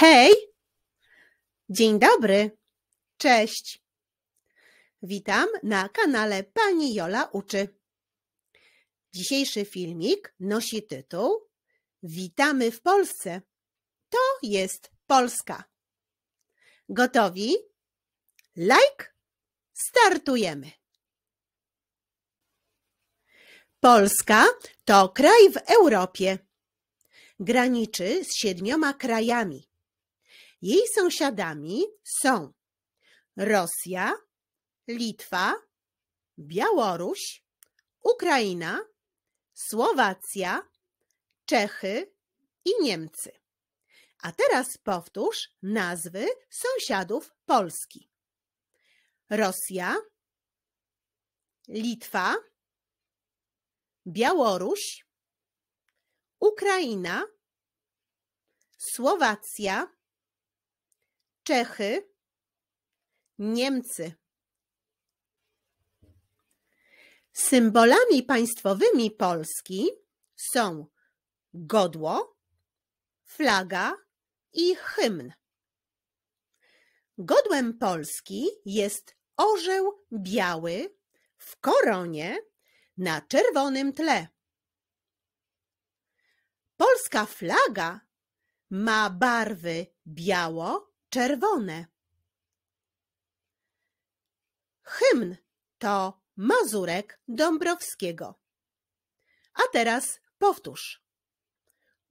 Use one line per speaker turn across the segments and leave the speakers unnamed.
Hej! Dzień dobry! Cześć! Witam na kanale Pani Jola Uczy. Dzisiejszy filmik nosi tytuł Witamy w Polsce. To jest Polska. Gotowi? Like? Startujemy! Polska to kraj w Europie. Graniczy z siedmioma krajami jej sąsiadami są Rosja, Litwa, Białoruś, Ukraina, Słowacja, Czechy i Niemcy. A teraz powtórz nazwy sąsiadów Polski. Rosja, Litwa, Białoruś, Ukraina, Słowacja, Czechy, Niemcy. Symbolami państwowymi Polski są godło, flaga i hymn. Godłem Polski jest orzeł biały w koronie na czerwonym tle. Polska flaga ma barwy biało, czerwone. Hymn to Mazurek Dąbrowskiego. A teraz powtórz.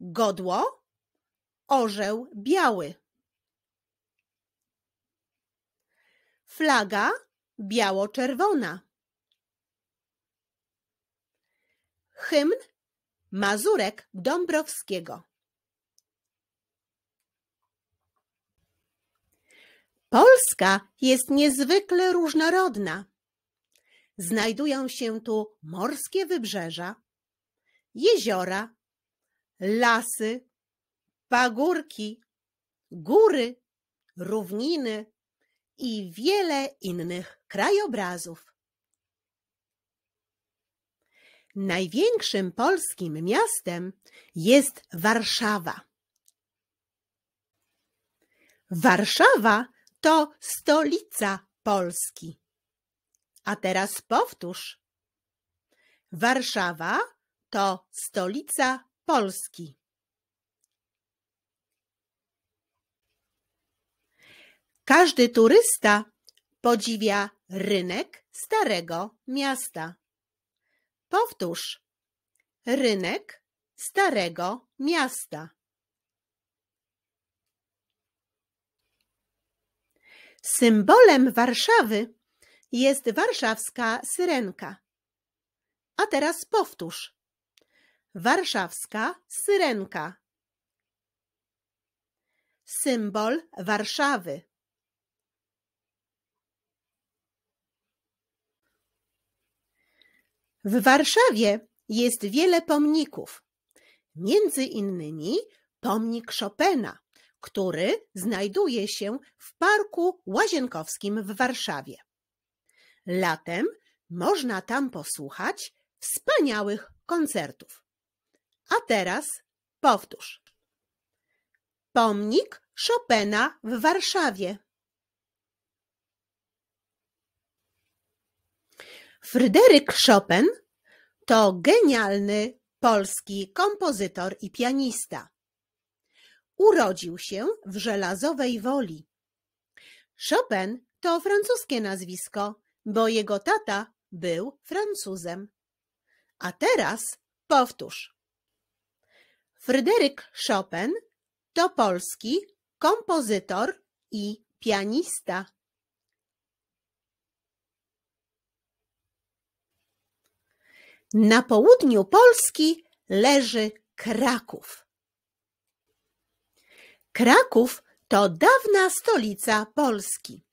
Godło, orzeł biały. Flaga biało-czerwona. Hymn Mazurek Dąbrowskiego. Polska jest niezwykle różnorodna. Znajdują się tu morskie wybrzeża, jeziora, lasy, pagórki, góry, równiny i wiele innych krajobrazów. Największym polskim miastem jest Warszawa. Warszawa to stolica Polski. A teraz powtórz. Warszawa to stolica Polski. Każdy turysta podziwia rynek Starego Miasta. Powtórz. Rynek Starego Miasta. Symbolem Warszawy jest warszawska syrenka. A teraz powtórz. Warszawska syrenka. Symbol Warszawy. W Warszawie jest wiele pomników. Między innymi pomnik Chopina który znajduje się w Parku Łazienkowskim w Warszawie. Latem można tam posłuchać wspaniałych koncertów. A teraz powtórz. Pomnik Chopina w Warszawie. Fryderyk Chopin to genialny polski kompozytor i pianista. Urodził się w Żelazowej Woli. Chopin to francuskie nazwisko, bo jego tata był Francuzem. A teraz powtórz. Fryderyk Chopin to polski kompozytor i pianista. Na południu Polski leży Kraków. Kraków to dawna stolica Polski.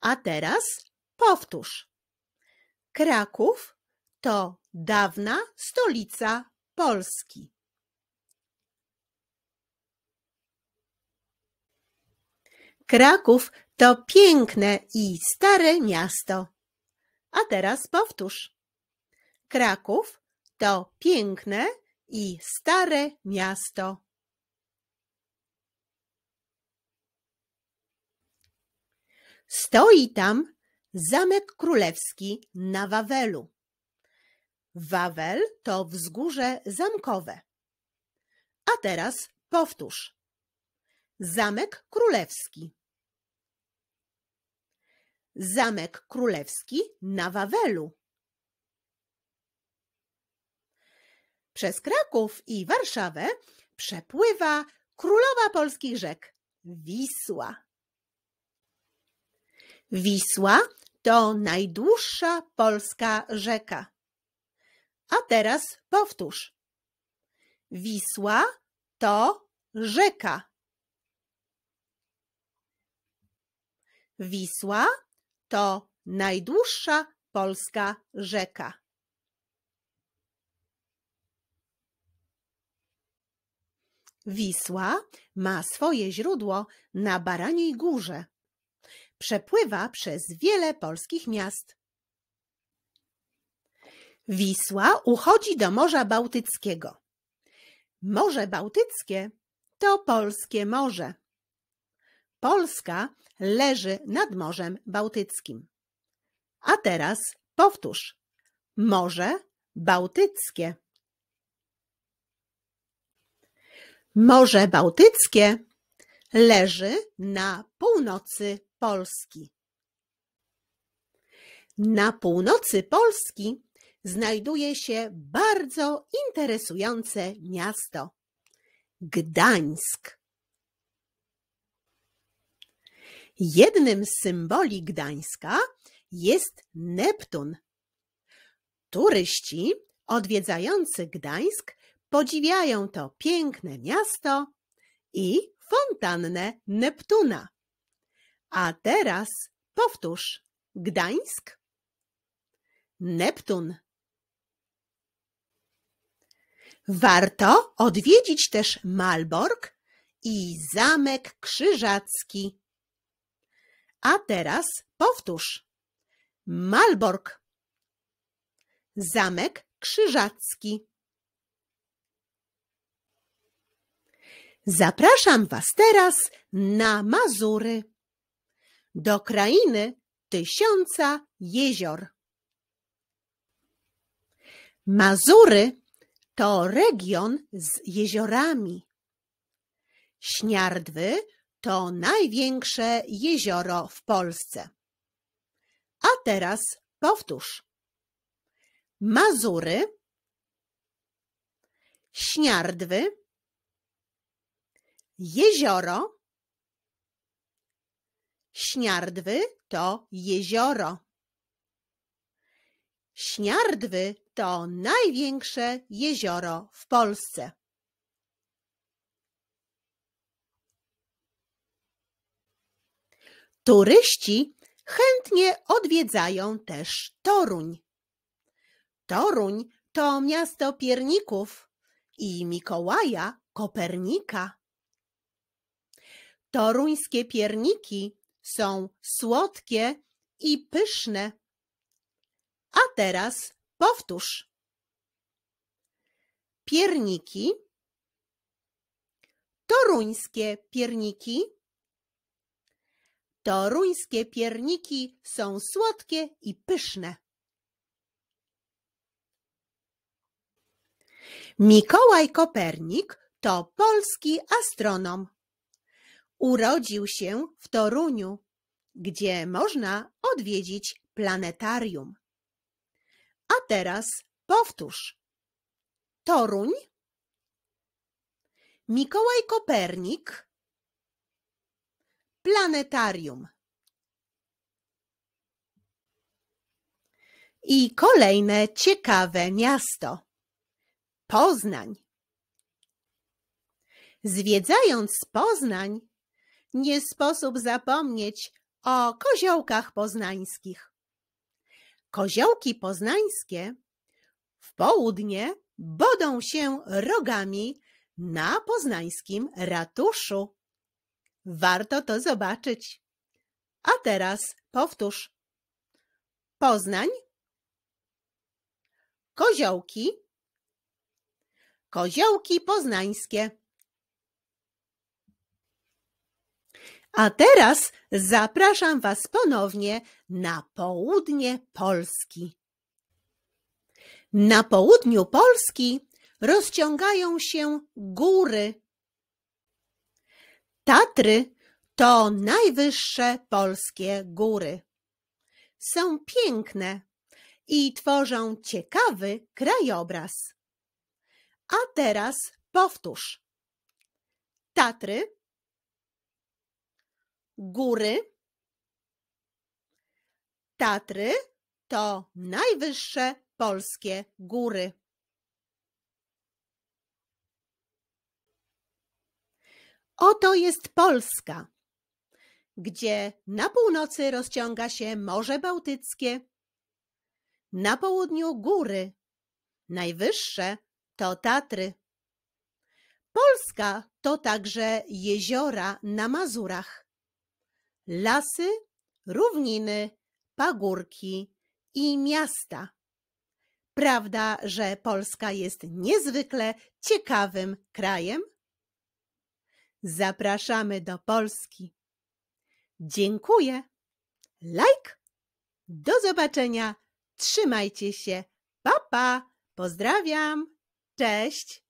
A teraz powtórz. Kraków to dawna stolica Polski. Kraków to piękne i stare miasto. A teraz powtórz. Kraków to piękne i stare miasto. Stoi tam zamek królewski na Wawelu. Wawel to wzgórze zamkowe. A teraz powtórz. Zamek królewski. Zamek królewski na Wawelu. Przez Kraków i Warszawę przepływa królowa polskich rzek Wisła. Wisła to najdłuższa polska rzeka. A teraz powtórz. Wisła to rzeka. Wisła to najdłuższa polska rzeka. Wisła ma swoje źródło na Baraniej Górze. Przepływa przez wiele polskich miast. Wisła uchodzi do Morza Bałtyckiego. Morze Bałtyckie to polskie morze. Polska leży nad Morzem Bałtyckim. A teraz powtórz. Morze Bałtyckie. Morze Bałtyckie leży na północy Polski. Na północy Polski znajduje się bardzo interesujące miasto Gdańsk. Jednym z symboli Gdańska jest Neptun. Turyści odwiedzający Gdańsk podziwiają to piękne miasto i fontannę Neptuna. A teraz powtórz. Gdańsk? Neptun. Warto odwiedzić też Malbork i Zamek Krzyżacki. A teraz powtórz. Malbork. Zamek Krzyżacki. Zapraszam Was teraz na Mazury do krainy tysiąca jezior. Mazury to region z jeziorami. Śniardwy to największe jezioro w Polsce. A teraz powtórz. Mazury, Śniardwy, jezioro, Śniardwy to jezioro. Śniardwy to największe jezioro w Polsce. Turyści chętnie odwiedzają też Toruń. Toruń to miasto pierników i Mikołaja Kopernika. Toruńskie pierniki są słodkie i pyszne. A teraz powtórz. Pierniki, toruńskie pierniki. Toruńskie pierniki są słodkie i pyszne. Mikołaj Kopernik to polski astronom. Urodził się w Toruniu, gdzie można odwiedzić planetarium. A teraz powtórz. Toruń, Mikołaj Kopernik, planetarium. I kolejne ciekawe miasto. Poznań. Zwiedzając Poznań, nie sposób zapomnieć o koziołkach poznańskich. Koziołki poznańskie w południe bodą się rogami na poznańskim ratuszu. Warto to zobaczyć. A teraz powtórz. Poznań, koziołki, koziołki poznańskie. A teraz zapraszam Was ponownie na południe Polski. Na południu Polski rozciągają się góry. Tatry to najwyższe polskie góry. Są piękne i tworzą ciekawy krajobraz. A teraz powtórz. Tatry góry. Tatry to najwyższe polskie góry. Oto jest Polska, gdzie na północy rozciąga się Morze Bałtyckie, na południu góry, najwyższe to Tatry. Polska to także jeziora na Mazurach lasy, równiny, pagórki i miasta. Prawda, że Polska jest niezwykle ciekawym krajem? Zapraszamy do Polski. Dziękuję. Like. Do zobaczenia. Trzymajcie się. Pa, pa. Pozdrawiam. Cześć.